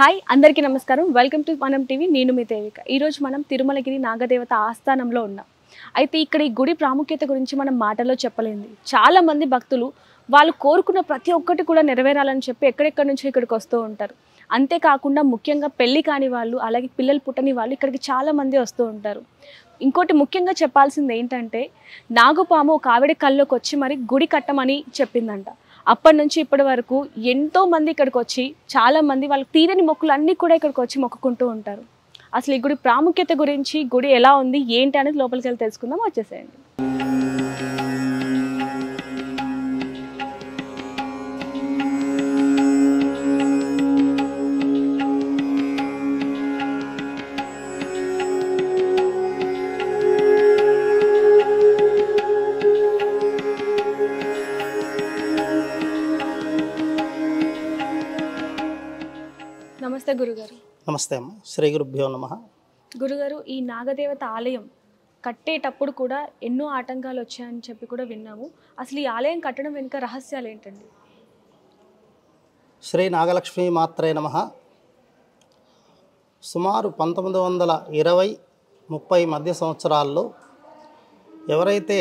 hi అందరికీ నమస్కారం welcome to మనం టీవీ నేను మీ దేవిక ఈరోజు మనం తిరుమలగిరి నాగదేవత ఆస్థానంలో ఉన్నాం అయితే ఇక్కడ ఈ గుడి ప్రాముఖ్యత గురించి మనం మాటలో చెప్పలేంది చాలామంది భక్తులు వాళ్ళు కోరుకున్న ప్రతి ఒక్కటి కూడా నెరవేరాలని చెప్పి ఎక్కడెక్కడి నుంచి ఇక్కడికి వస్తూ ఉంటారు అంతేకాకుండా ముఖ్యంగా పెళ్ళి కాని వాళ్ళు అలాగే పిల్లలు పుట్టని వాళ్ళు ఇక్కడికి చాలామంది వస్తూ ఉంటారు ఇంకోటి ముఖ్యంగా చెప్పాల్సింది ఏంటంటే నాగుపాము ఒక ఆవిడ కల్లోకి వచ్చి మరి గుడి కట్టమని చెప్పిందంట అప్పటి నుంచి ఇప్పటి వరకు ఎంతో మంది ఇక్కడికి వచ్చి చాలా మంది వాళ్ళకి తీరని మొక్కులు అన్నీ కూడా ఇక్కడికి వచ్చి మొక్కుకుంటూ ఉంటారు అసలు ఈ గుడి ప్రాముఖ్యత గురించి గుడి ఎలా ఉంది ఏంటి అనేది లోపలికి వెళ్ళి తెలుసుకుందాం వచ్చేసేయండి నమస్తే అమ్మ శ్రీ గురుభ్యో నమ గురుగారు ఈ నాగదేవత ఆలయం కట్టేటప్పుడు కూడా ఎన్నో ఆటంకాలు వచ్చాయని చెప్పి కూడా విన్నాము అసలు ఈ ఆలయం కట్టడం వెనుక రహస్యాలు ఏంటండి శ్రీ నాగలక్ష్మి మాత్రే నమ సుమారు పంతొమ్మిది వందల ఇరవై ముప్పై మధ్య సంవత్సరాల్లో ఎవరైతే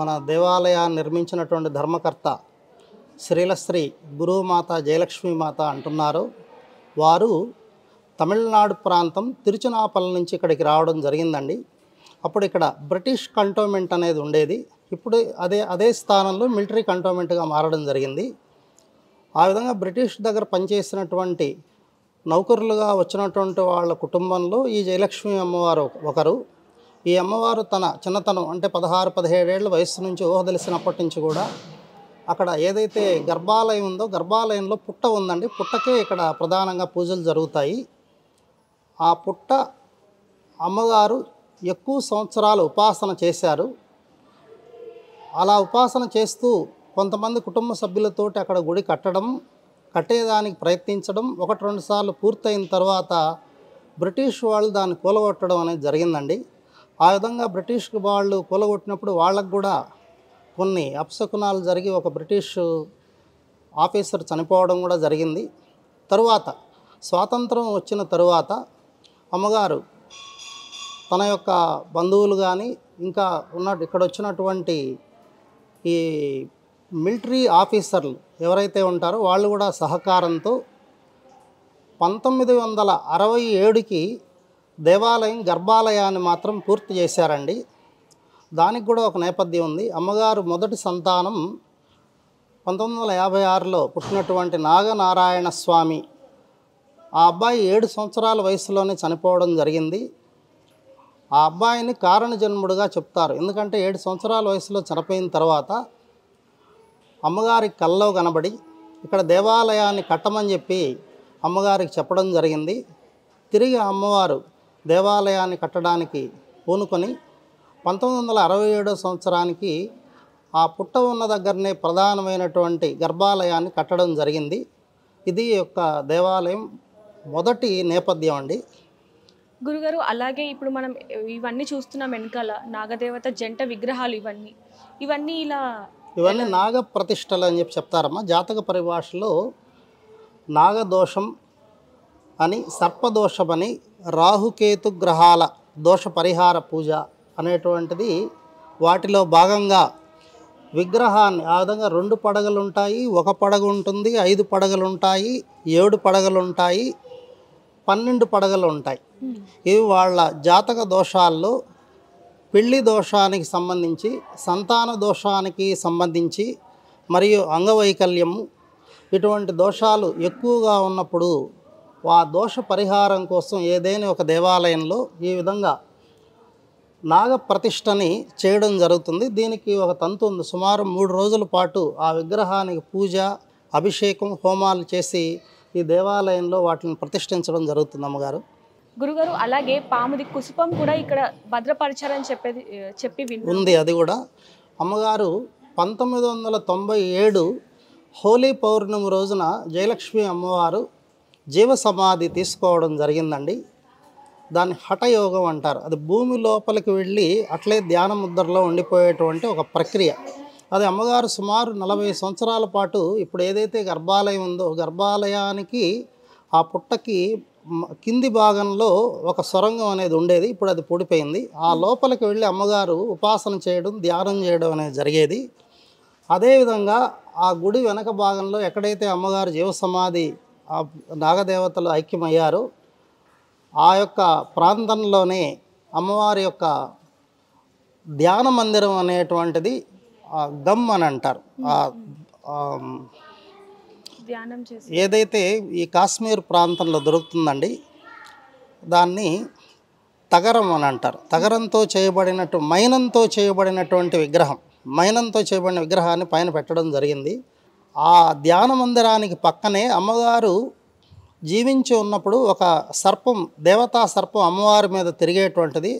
మన దేవాలయాన్ని నిర్మించినటువంటి ధర్మకర్త శ్రీలశ్రీ మాత జయలక్ష్మి మాత అంటున్నారో వారు తమిళనాడు ప్రాంతం తిరుచినాపల్లి నుంచి ఇక్కడికి రావడం జరిగిందండి అప్పుడు ఇక్కడ బ్రిటిష్ కంటోన్మెంట్ అనేది ఉండేది ఇప్పుడు అదే అదే స్థానంలో మిలిటరీ కంటోన్మెంట్గా మారడం జరిగింది ఆ విధంగా బ్రిటిష్ దగ్గర పనిచేసినటువంటి నౌకరులుగా వచ్చినటువంటి వాళ్ళ కుటుంబంలో ఈ జయలక్ష్మి అమ్మవారు ఒకరు ఈ అమ్మవారు తన చిన్నతనం అంటే పదహారు పదిహేడేళ్ళ వయసు నుంచి ఊహ తెలిసినప్పటి నుంచి కూడా అక్కడ ఏదైతే గర్భాలయం ఉందో గర్భాలయంలో పుట్ట ఉందండి పుట్టకే ఇక్కడ ప్రధానంగా పూజలు జరుగుతాయి ఆ పుట్ట అమ్మగారు ఎక్కువ సంవత్సరాలు ఉపాసన చేశారు అలా ఉపాసన చేస్తూ కొంతమంది కుటుంబ సభ్యులతోటి అక్కడ గుడి కట్టడం కట్టేదానికి ప్రయత్నించడం ఒకటి రెండు సార్లు పూర్తయిన తర్వాత బ్రిటిష్ వాళ్ళు దాన్ని కూలగొట్టడం అనేది జరిగిందండి ఆ విధంగా బ్రిటిష్ వాళ్ళు కూలగొట్టినప్పుడు వాళ్ళకు కూడా కొన్ని అపశకునాలు జరిగి ఒక బ్రిటిష్ ఆఫీసర్ చనిపోవడం కూడా జరిగింది తరువాత స్వాతంత్రం వచ్చిన తరువాత అమ్మగారు తన యొక్క బంధువులు కానీ ఇంకా ఉన్న ఇక్కడ వచ్చినటువంటి ఈ మిలిటరీ ఆఫీసర్లు ఎవరైతే ఉంటారో వాళ్ళు కూడా సహకారంతో పంతొమ్మిది వందల అరవై ఏడుకి దేవాలయం గర్భాలయాన్ని మాత్రం పూర్తి చేశారండి దానికి కూడా ఒక నేపథ్యం ఉంది అమ్మగారు మొదటి సంతానం పంతొమ్మిది వందల యాభై ఆరులో పుట్టినటువంటి నాగనారాయణ స్వామి ఆ అబ్బాయి ఏడు సంవత్సరాల వయసులోనే చనిపోవడం జరిగింది ఆ అబ్బాయిని కారణ జన్ముడుగా చెప్తారు ఎందుకంటే ఏడు సంవత్సరాల వయసులో చనిపోయిన తర్వాత అమ్మగారి కల్లో కనబడి ఇక్కడ దేవాలయాన్ని కట్టమని చెప్పి అమ్మగారికి చెప్పడం జరిగింది తిరిగి అమ్మవారు దేవాలయాన్ని కట్టడానికి పూనుకొని పంతొమ్మిది వందల అరవై ఏడో సంవత్సరానికి ఆ పుట్ట ఉన్న దగ్గరనే ప్రధానమైనటువంటి గర్భాలయాన్ని కట్టడం జరిగింది ఇది యొక్క దేవాలయం మొదటి నేపథ్యం అండి గురుగారు అలాగే ఇప్పుడు మనం ఇవన్నీ చూస్తున్నాం వెనకాల నాగదేవత జంట విగ్రహాలు ఇవన్నీ ఇవన్నీ ఇలా ఇవన్నీ నాగ ప్రతిష్టలు అని చెప్పి చెప్తారమ్మా జాతక పరిభాషలో నాగదోషం అని సర్పదోషం అని రాహుకేతు గ్రహాల దోష పరిహార పూజ అనేటువంటిది వాటిలో భాగంగా విగ్రహాన్ని ఆ విధంగా రెండు పడగలు ఉంటాయి ఒక పడగ ఉంటుంది ఐదు పడగలు ఉంటాయి ఏడు పడగలు ఉంటాయి పన్నెండు పడగలు ఉంటాయి ఇవి వాళ్ళ జాతక దోషాల్లో పెళ్లి దోషానికి సంబంధించి సంతాన దోషానికి సంబంధించి మరియు అంగవైకల్యము ఇటువంటి దోషాలు ఎక్కువగా ఉన్నప్పుడు ఆ దోష పరిహారం కోసం ఏదైనా ఒక దేవాలయంలో ఈ విధంగా నాగప్రతిష్టని చేయడం జరుగుతుంది దీనికి ఒక తంతు ఉంది సుమారు మూడు రోజుల పాటు ఆ విగ్రహానికి పూజ అభిషేకం హోమాలు చేసి ఈ దేవాలయంలో వాటిని ప్రతిష్ఠించడం జరుగుతుంది అమ్మగారు గురుగారు అలాగే పాముది కుసుపం కూడా ఇక్కడ భద్రపరిచారని చెప్పేది చెప్పి ఉంది అది కూడా అమ్మగారు పంతొమ్మిది వందల తొంభై ఏడు హోలీ పౌర్ణమి రోజున జయలక్ష్మి అమ్మవారు జీవ సమాధి తీసుకోవడం జరిగిందండి దాన్ని హఠయోగం అంటారు అది భూమి లోపలికి వెళ్ళి అట్లే ధ్యాన ముద్రలో ఉండిపోయేటువంటి ఒక ప్రక్రియ అది అమ్మగారు సుమారు నలభై సంవత్సరాల పాటు ఇప్పుడు ఏదైతే గర్భాలయం ఉందో గర్భాలయానికి ఆ పుట్టకి కింది భాగంలో ఒక సొరంగం అనేది ఉండేది ఇప్పుడు అది పొడిపోయింది ఆ లోపలికి వెళ్ళి అమ్మగారు ఉపాసన చేయడం ధ్యానం చేయడం అనేది జరిగేది అదేవిధంగా ఆ గుడి వెనక భాగంలో ఎక్కడైతే అమ్మగారు జీవసమాధి ఆ నాగదేవతలు ఐక్యమయ్యారో ఆ యొక్క ప్రాంతంలోనే అమ్మవారి యొక్క ధ్యాన మందిరం అనేటువంటిది దమ్ అని అంటారు ఏదైతే ఈ కాశ్మీర్ ప్రాంతంలో దొరుకుతుందండి దాన్ని తగరం అని అంటారు తగరంతో చేయబడినట్టు మైనంతో చేయబడినటువంటి విగ్రహం మైనంతో చేయబడిన విగ్రహాన్ని పైన పెట్టడం జరిగింది ఆ ధ్యాన మందిరానికి పక్కనే అమ్మగారు జీవించి ఉన్నప్పుడు ఒక సర్పం దేవతా సర్పం అమ్మవారి మీద తిరిగేటువంటిది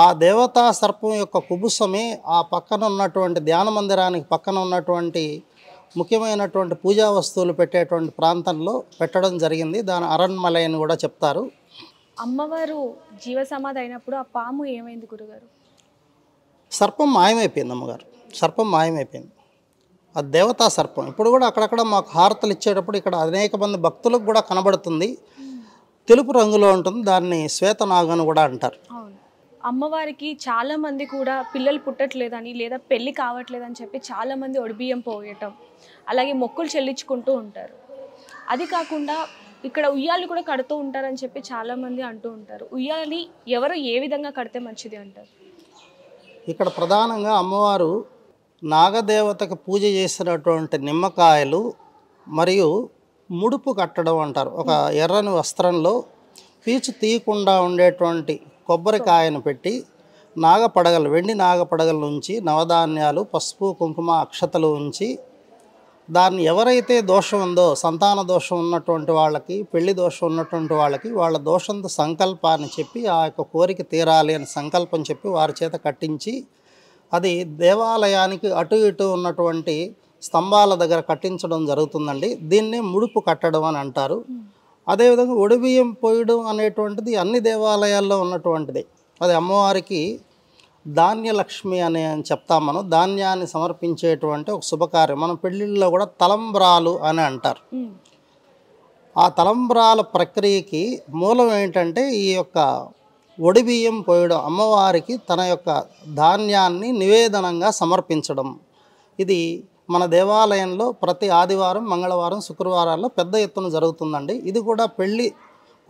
ఆ దేవతా సర్పం యొక్క కుబుసమే ఆ పక్కన ఉన్నటువంటి ధ్యాన మందిరానికి పక్కన ఉన్నటువంటి ముఖ్యమైనటువంటి పూజా వస్తువులు పెట్టేటువంటి ప్రాంతంలో పెట్టడం జరిగింది దాని అరణ్మలై అని కూడా చెప్తారు అమ్మవారు జీవ సమాధి అయినప్పుడు ఆ పాము ఏమైంది గురుగారు సర్పం మాయమైపోయింది అమ్మగారు సర్పం మాయమైపోయింది ఆ దేవతా సర్పం ఇప్పుడు కూడా అక్కడక్కడ మాకు హారతలు ఇచ్చేటప్పుడు ఇక్కడ అనేక మంది భక్తులకు కూడా కనబడుతుంది తెలుపు రంగులో ఉంటుంది దాన్ని శ్వేతనాగను కూడా అంటారు అమ్మవారికి చాలామంది కూడా పిల్లలు పుట్టట్లేదని లేదా పెళ్ళి కావట్లేదని చెప్పి చాలామంది ఒడిబియ్యం పోయటం అలాగే మొక్కులు చెల్లించుకుంటూ ఉంటారు అది కాకుండా ఇక్కడ ఉయ్యాలు కూడా కడుతూ ఉంటారని చెప్పి చాలామంది అంటూ ఉంటారు ఉయ్యాలి ఎవరు ఏ విధంగా కడితే మంచిది అంటారు ఇక్కడ ప్రధానంగా అమ్మవారు నాగదేవతకు పూజ చేసినటువంటి నిమ్మకాయలు మరియు ముడుపు కట్టడం అంటారు ఒక ఎర్రని వస్త్రంలో పీచు తీయకుండా ఉండేటువంటి కొబ్బరికాయను పెట్టి నాగపడగలు వెండి నాగపడగల నుంచి నవధాన్యాలు పసుపు కుంకుమ అక్షతలు ఉంచి దాన్ని ఎవరైతే దోషం ఉందో సంతాన దోషం ఉన్నటువంటి వాళ్ళకి పెళ్లి దోషం ఉన్నటువంటి వాళ్ళకి వాళ్ళ దోషంతో సంకల్పాన్ని చెప్పి ఆ యొక్క కోరిక తీరాలి అని సంకల్పం చెప్పి వారి చేత కట్టించి అది దేవాలయానికి అటు ఇటు ఉన్నటువంటి స్తంభాల దగ్గర కట్టించడం జరుగుతుందండి దీన్నే ముడుపు కట్టడం అని అంటారు అదేవిధంగా ఒడిబియ్యం పోయడం అనేటువంటిది అన్ని దేవాలయాల్లో ఉన్నటువంటిది అది అమ్మవారికి ధాన్యలక్ష్మి అని అని చెప్తాం మనం ధాన్యాన్ని సమర్పించేటువంటి ఒక శుభకార్యం మనం పెళ్ళిళ్ళలో కూడా తలంబ్రాలు అని అంటారు ఆ తలంబ్రాల ప్రక్రియకి మూలం ఏంటంటే ఈ యొక్క ఒడిబియ్యం పోయడం అమ్మవారికి తన యొక్క ధాన్యాన్ని నివేదనంగా సమర్పించడం ఇది మన దేవాలయంలో ప్రతి ఆదివారం మంగళవారం శుక్రవారాల్లో పెద్ద ఎత్తున జరుగుతుందండి ఇది కూడా పెళ్ళి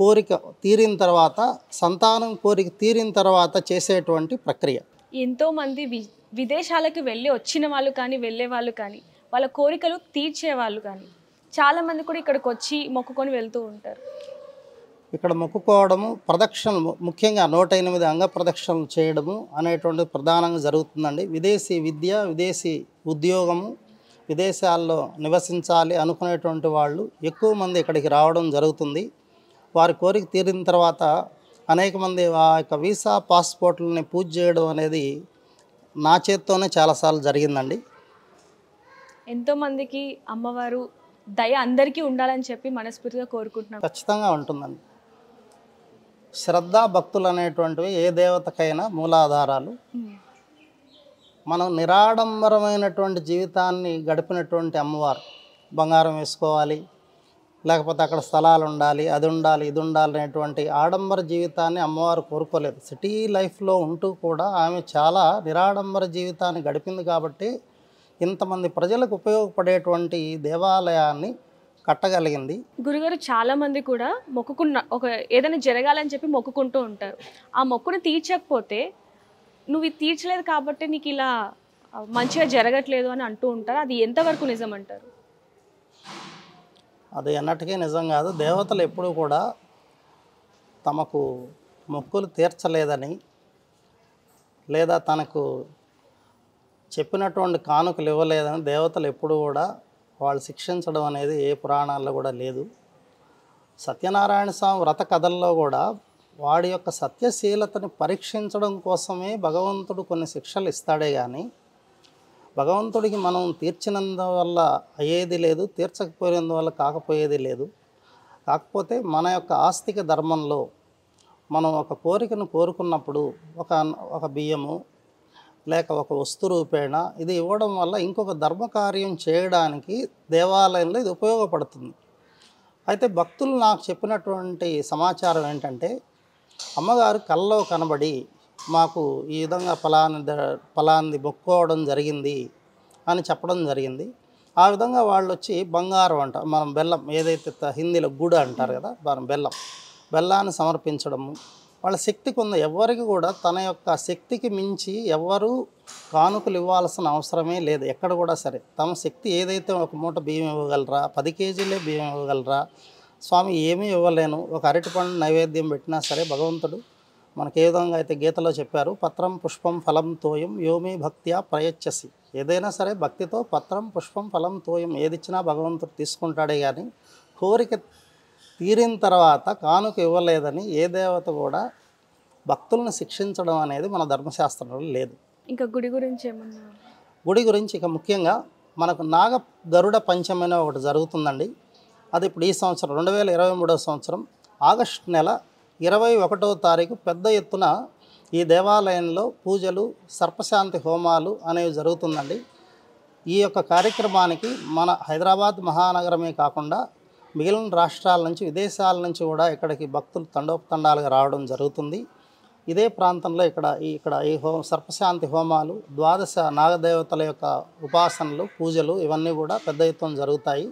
కోరిక తీరిన తర్వాత సంతానం కోరిక తీరిన తర్వాత చేసేటువంటి ప్రక్రియ ఎంతోమంది వి విదేశాలకు వెళ్ళి వచ్చిన వాళ్ళు కానీ వెళ్ళే వాళ్ళు కానీ వాళ్ళ కోరికలు తీర్చేవాళ్ళు కానీ చాలామంది కూడా ఇక్కడికి వచ్చి మొక్కుకొని వెళ్తూ ఉంటారు ఇక్కడ మొక్కుకోవడము ప్రదక్షిణలు ముఖ్యంగా నూట ఎనిమిది అంగ ప్రదక్షిణలు చేయడము అనేటువంటి ప్రధానంగా జరుగుతుందండి విదేశీ విద్య విదేశీ ఉద్యోగము విదేశాల్లో నివసించాలి అనుకునేటువంటి వాళ్ళు ఎక్కువ మంది ఇక్కడికి రావడం జరుగుతుంది వారి కోరిక తీరిన తర్వాత అనేక మంది ఆ యొక్క వీసా పాస్పోర్ట్లని పూజ చేయడం అనేది నా చేత్తోనే చాలాసార్లు జరిగిందండి ఎంతోమందికి అమ్మవారు దయ అందరికీ ఉండాలని చెప్పి మనస్ఫూర్తిగా కోరుకుంటున్నాం ఖచ్చితంగా ఉంటుందండి శ్రద్ధ భక్తులు అనేటువంటివి ఏ దేవతకైనా మూలాధారాలు మనం నిరాడంబరమైనటువంటి జీవితాన్ని గడిపినటువంటి అమ్మవారు బంగారం వేసుకోవాలి లేకపోతే అక్కడ స్థలాలు ఉండాలి అది ఉండాలి ఇది ఉండాలి అనేటువంటి ఆడంబర జీవితాన్ని అమ్మవారు కోరుకోలేదు సిటీ లైఫ్లో ఉంటూ కూడా ఆమె చాలా నిరాడంబర జీవితాన్ని గడిపింది కాబట్టి ఇంతమంది ప్రజలకు ఉపయోగపడేటువంటి దేవాలయాన్ని కట్టగలిగింది గురుగారు చాలామంది కూడా మొక్కుకున్న ఒక ఏదైనా జరగాలని చెప్పి మొక్కుకుంటూ ఉంటారు ఆ మొక్కును తీర్చకపోతే నువ్వు ఇది తీర్చలేదు కాబట్టి నీకు ఇలా మంచిగా జరగట్లేదు అని అంటూ ఉంటారు అది ఎంతవరకు నిజం అంటారు అది అన్నట్టుగా నిజం కాదు దేవతలు ఎప్పుడూ కూడా తమకు మొక్కులు తీర్చలేదని లేదా తనకు చెప్పినటువంటి కానుకలు ఇవ్వలేదని దేవతలు ఎప్పుడు కూడా వాళ్ళు శిక్షించడం అనేది ఏ పురాణాల్లో కూడా లేదు సత్యనారాయణ స్వామి వ్రత కథల్లో కూడా వాడి యొక్క సత్యశీలతని పరీక్షించడం కోసమే భగవంతుడు కొన్ని శిక్షలు ఇస్తాడే కానీ భగవంతుడికి మనం తీర్చినందువల్ల అయ్యేది లేదు తీర్చకపోయినందువల్ల కాకపోయేది లేదు కాకపోతే మన యొక్క ఆస్తిక ధర్మంలో మనం ఒక కోరికను కోరుకున్నప్పుడు ఒక ఒక బియ్యము లేక ఒక వస్తు రూపేణ ఇది ఇవ్వడం వల్ల ఇంకొక ధర్మకార్యం చేయడానికి దేవాలయంలో ఇది ఉపయోగపడుతుంది అయితే భక్తులు నాకు చెప్పినటువంటి సమాచారం ఏంటంటే అమ్మగారు కళ్ళలో కనబడి మాకు ఈ విధంగా ఫలాని ఫలాన్ని మొక్కుకోవడం జరిగింది అని చెప్పడం జరిగింది ఆ విధంగా వాళ్ళు వచ్చి బంగారం అంట మనం బెల్లం ఏదైతే హిందీలో గుడ అంటారు కదా మనం బెల్లం బెల్లాన్ని సమర్పించడము వాళ్ళ శక్తికి ఉన్న ఎవరికి కూడా తన యొక్క శక్తికి మించి ఎవరు కానుకలు ఇవ్వాల్సిన అవసరమే లేదు ఎక్కడ కూడా సరే తమ శక్తి ఏదైతే ఒక మూట బియ్యం ఇవ్వగలరా పది కేజీలే బియ్యం ఇవ్వగలరా స్వామి ఏమీ ఇవ్వలేను ఒక అరటిపండు నైవేద్యం పెట్టినా సరే భగవంతుడు మనకు ఏ విధంగా అయితే గీతలో చెప్పారు పత్రం పుష్పం ఫలం తోయం యోమి భక్త్యా ప్రయచ్చసి ఏదైనా సరే భక్తితో పత్రం పుష్పం ఫలం తోయం ఏదిచ్చినా భగవంతుడు తీసుకుంటాడే కానీ కోరిక తీరిన తర్వాత కానుక ఇవ్వలేదని ఏ దేవత కూడా భక్తులను శిక్షించడం అనేది మన ధర్మశాస్త్రంలో లేదు ఇంకా గుడి గురించి ఏమన్నా గుడి గురించి ఇక ముఖ్యంగా మనకు నాగ గరుడ పంచమైన ఒకటి జరుగుతుందండి అది ఇప్పుడు ఈ సంవత్సరం రెండు వేల ఇరవై మూడో సంవత్సరం ఆగస్టు నెల ఇరవై ఒకటో తారీఖు పెద్ద ఎత్తున ఈ దేవాలయంలో పూజలు సర్పశాంతి హోమాలు అనేవి జరుగుతుందండి ఈ యొక్క కార్యక్రమానికి మన హైదరాబాద్ మహానగరమే కాకుండా మిగిలిన రాష్ట్రాల నుంచి విదేశాల నుంచి కూడా ఇక్కడికి భక్తులు తండోపతండాలుగా రావడం జరుగుతుంది ఇదే ప్రాంతంలో ఇక్కడ ఈ ఇక్కడ ఈ హో సర్పశాంతి హోమాలు ద్వాదశ నాగదేవతల యొక్క ఉపాసనలు పూజలు ఇవన్నీ కూడా పెద్ద ఎత్తున జరుగుతాయి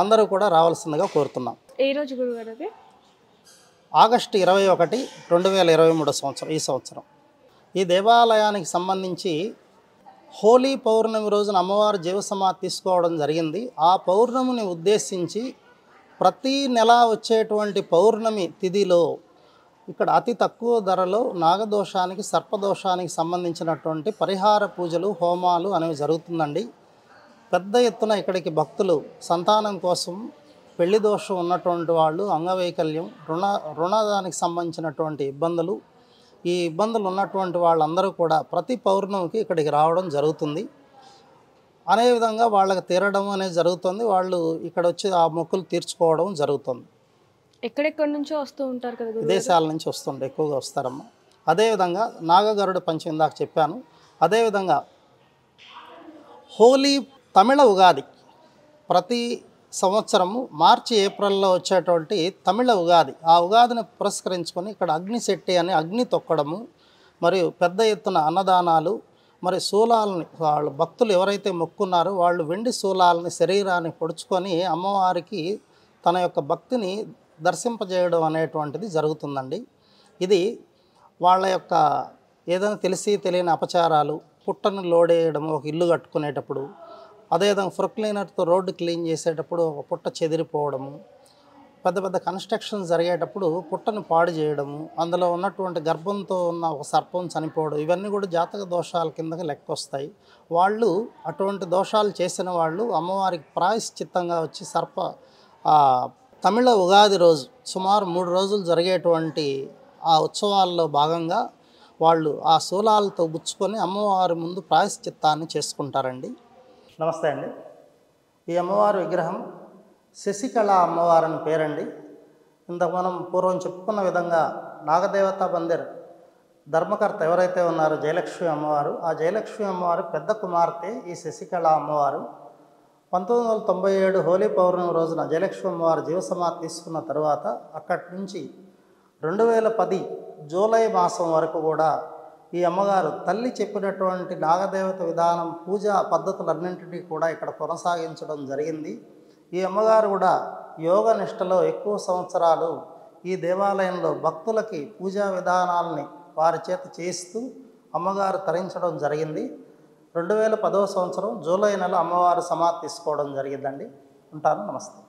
అందరూ కూడా రావాల్సిందిగా కోరుతున్నాం ఏ రోజు ఆగస్టు ఇరవై ఒకటి రెండు వేల ఇరవై మూడు సంవత్సరం ఈ సంవత్సరం ఈ దేవాలయానికి సంబంధించి హోలీ పౌర్ణమి రోజున అమ్మవారు జీవసమాధి తీసుకోవడం జరిగింది ఆ పౌర్ణమిని ఉద్దేశించి ప్రతి నెల వచ్చేటువంటి పౌర్ణమి తిథిలో ఇక్కడ అతి తక్కువ ధరలో నాగదోషానికి సర్పదోషానికి సంబంధించినటువంటి పరిహార పూజలు హోమాలు అనేవి జరుగుతుందండి పెద్ద ఎత్తున ఇక్కడికి భక్తులు సంతానం కోసం పెళ్లి దోషం ఉన్నటువంటి వాళ్ళు అంగవైకల్యం రుణ రుణదానికి సంబంధించినటువంటి ఇబ్బందులు ఈ ఇబ్బందులు ఉన్నటువంటి వాళ్ళందరూ కూడా ప్రతి పౌర్ణమికి ఇక్కడికి రావడం జరుగుతుంది అనే విధంగా వాళ్ళకి తీరడం అనేది జరుగుతుంది వాళ్ళు ఇక్కడ వచ్చి ఆ మొక్కులు తీర్చుకోవడం జరుగుతుంది ఎక్కడెక్కడి నుంచో వస్తూ ఉంటారు కదా విదేశాల నుంచి వస్తుండే ఎక్కువగా వస్తారమ్మ అదేవిధంగా నాగగరుడు పంచం చెప్పాను అదేవిధంగా హోలీ తమిళ ఉగాది ప్రతి సంవత్సరము మార్చి ఏప్రిల్లో వచ్చేటువంటి తమిళ ఉగాది ఆ ఉగాదిని పురస్కరించుకొని ఇక్కడ అగ్నిశెట్టి అని అగ్ని తొక్కడము మరియు పెద్ద ఎత్తున అన్నదానాలు మరి శూలాలని వాళ్ళు భక్తులు ఎవరైతే మొక్కున్నారో వాళ్ళు వెండి శూలాలని శరీరాన్ని పొడుచుకొని అమ్మవారికి తన యొక్క భక్తిని దర్శింపజేయడం అనేటువంటిది జరుగుతుందండి ఇది వాళ్ళ యొక్క ఏదైనా తెలిసి తెలియని అపచారాలు పుట్టను లోడేయడం ఒక ఇల్లు కట్టుకునేటప్పుడు అదేవిధంగా ఫ్రొక్లైనర్తో రోడ్డు క్లీన్ చేసేటప్పుడు ఒక పుట్ట చెదిరిపోవడము పెద్ద పెద్ద కన్స్ట్రక్షన్ జరిగేటప్పుడు పుట్టను పాడు చేయడము అందులో ఉన్నటువంటి గర్భంతో ఉన్న ఒక సర్పం చనిపోవడం ఇవన్నీ కూడా జాతక దోషాల కిందకి లెక్కొస్తాయి వాళ్ళు అటువంటి దోషాలు చేసిన వాళ్ళు అమ్మవారికి ప్రాయశ్చిత్తంగా వచ్చి సర్ప తమిళ ఉగాది రోజు సుమారు మూడు రోజులు జరిగేటువంటి ఆ ఉత్సవాల్లో భాగంగా వాళ్ళు ఆ శూలాలతో గుచ్చుకొని అమ్మవారి ముందు ప్రాయశ్చిత్తాన్ని చేసుకుంటారండి నమస్తే అండి ఈ అమ్మవారి విగ్రహం శశికళ అని పేరండి ఇంతకు మనం పూర్వం చెప్పుకున్న విధంగా నాగదేవత మందిర్ ధర్మకర్త ఎవరైతే ఉన్నారో జయలక్ష్మి అమ్మవారు ఆ జయలక్ష్మి అమ్మవారు పెద్ద కుమార్తె ఈ శశికళ అమ్మవారు పంతొమ్మిది వందల తొంభై ఏడు హోలీ పౌర్ణమి రోజున జయలక్ష్మి అమ్మవారు జీవసమాధి తీసుకున్న తర్వాత అక్కడి నుంచి రెండు వేల పది జూలై మాసం వరకు కూడా ఈ అమ్మగారు తల్లి చెప్పినటువంటి నాగదేవత విధానం పూజా పద్ధతులన్నింటినీ కూడా ఇక్కడ కొనసాగించడం జరిగింది ఈ అమ్మగారు కూడా యోగ నిష్టలో ఎక్కువ సంవత్సరాలు ఈ దేవాలయంలో భక్తులకి పూజా విధానాలని వారి చేత చేస్తూ అమ్మగారు తరించడం జరిగింది రెండు వేల పదవ సంవత్సరం జూలై నెల అమ్మవారు సమాప్తి తీసుకోవడం జరిగిందండి ఉంటాను నమస్తే